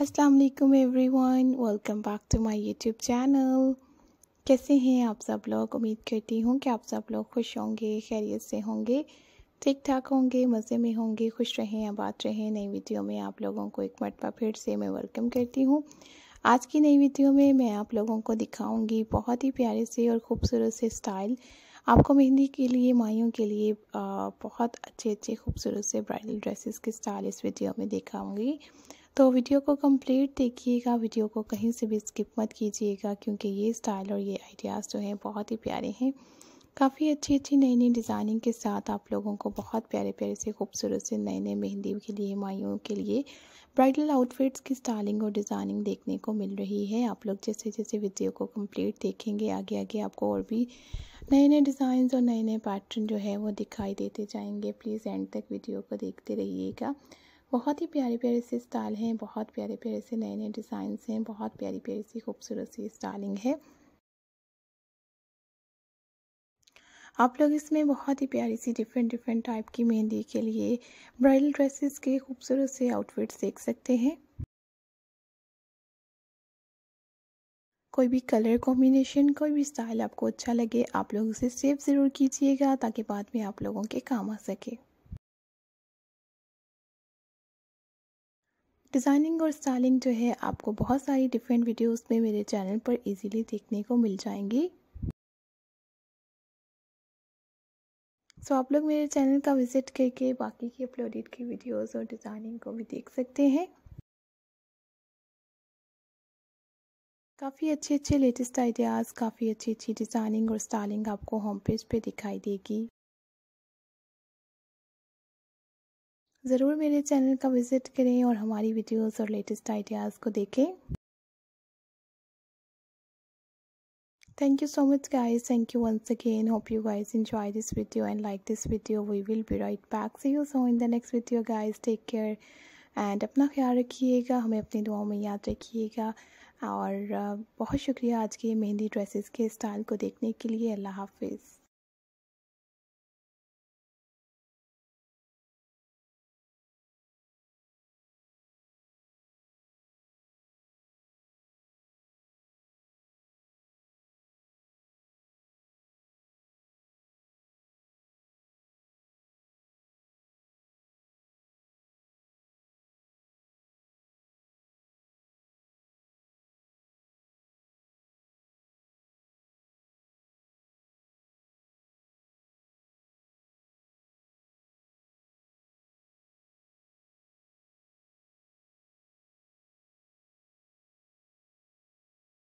अस्सलाम वालेकुम everyone welcome back to my YouTube channel कैसे हैं आप सब लोग उम्मीद करती हूँ कि आप सब लोग खुश होंगे खैरियत से होंगे ठीक ठाक होंगे मज़े में होंगे खुश रहें आबाद रहें नई वीडियो में आप लोगों को एक मरतबा फिर से मैं वेलकम करती हूँ आज की नई वीडियो में मैं आप लोगों को दिखाऊंगी बहुत ही प्यारे से और ख़ूबसूरत से स्टाइल आपको मेहंदी के लिए माइयों के लिए बहुत अच्छे अच्छे खूबसूरत से ब्राइडल ड्रेसेस के स्टाइल इस वीडियो में दिखाऊँगी तो वीडियो को कंप्लीट देखिएगा वीडियो को कहीं से भी स्किप मत कीजिएगा क्योंकि ये स्टाइल और ये आइडियाज़ जो हैं बहुत ही प्यारे हैं काफ़ी अच्छी अच्छी नई नई डिज़ाइनिंग के साथ आप लोगों को बहुत प्यारे प्यारे से खूबसूरत से नए नए मेहंदी के लिए माइयों के लिए ब्राइडल आउटफिट्स की स्टाइलिंग और डिज़ाइनिंग देखने को मिल रही है आप लोग जैसे जैसे वीडियो को कंप्लीट देखेंगे आगे आगे आपको और भी नए नए डिज़ाइन और नए नए पैटर्न जो है वो दिखाई देते जाएंगे प्लीज़ एंड तक वीडियो को देखते रहिएगा बहुत ही प्यारे प्यारे से स्टाइल हैं बहुत प्यारे प्यारे से नए नए डिजाइन हैं बहुत प्यारी प्यारी सी खूबसूरत सी स्टाइलिंग है आप लोग इसमें बहुत ही प्यारी सी डिफरेंट डिफरेंट टाइप की मेहंदी के लिए ब्राइडल ड्रेसेस के खूबसूरत से आउटफिट्स देख सकते हैं कोई भी कलर कॉम्बिनेशन कोई भी स्टाइल आपको अच्छा लगे आप लोग उसे सेव ज़रूर कीजिएगा ताकि बाद में आप लोगों के काम आ सके डिज़ाइनिंग और स्टाइलिंग जो है आपको बहुत सारी डिफरेंट वीडियोस में मेरे चैनल पर इजीली देखने को मिल जाएंगी सो so, आप लोग मेरे चैनल का विज़िट करके बाकी की अपलोडेड की वीडियोस और डिज़ाइनिंग को भी देख सकते हैं काफ़ी अच्छे अच्छे लेटेस्ट आइडियाज़ काफ़ी अच्छी अच्छी डिज़ाइनिंग और स्टाइलिंग आपको होम पेज पर दिखाई देगी ज़रूर मेरे चैनल का विज़िट करें और हमारी वीडियोस और लेटेस्ट आइडियाज़ को देखें thank you so much guys thank you once again hope you guys enjoy this video and like this video we will be right back see you so in the next video guys take care and अपना ख्याल रखिएगा हमें अपनी दुआओं में याद रखिएगा और बहुत शुक्रिया आज के मेहंदी ड्रेसेस के स्टाइल को देखने के लिए अल्लाह हाफिज़